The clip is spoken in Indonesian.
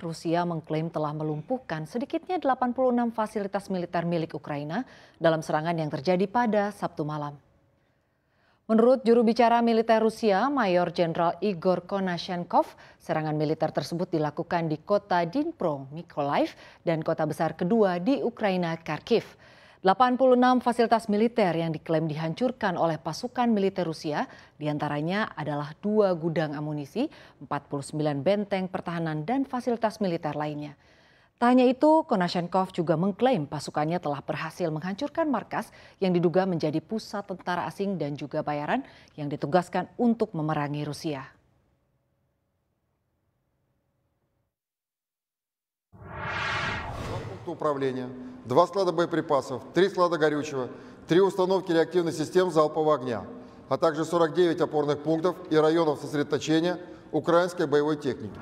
Rusia mengklaim telah melumpuhkan sedikitnya 86 fasilitas militer milik Ukraina dalam serangan yang terjadi pada Sabtu malam. Menurut juru bicara militer Rusia, Mayor Jenderal Igor Konashenkov, serangan militer tersebut dilakukan di kota Dnipro, Mykolaiv, dan kota besar kedua di Ukraina, Kharkiv. 86 fasilitas militer yang diklaim dihancurkan oleh pasukan militer Rusia, diantaranya adalah dua gudang amunisi, 49 benteng pertahanan dan fasilitas militer lainnya. Tanya itu, Konashenkov juga mengklaim pasukannya telah berhasil menghancurkan markas yang diduga menjadi pusat tentara asing dan juga bayaran yang ditugaskan untuk memerangi Rusia. Управления два склада боеприпасов, три склада горючего, три установки реактивных систем залпового огня, а также 49 опорных пунктов и районов сосредоточения украинской боевой техники.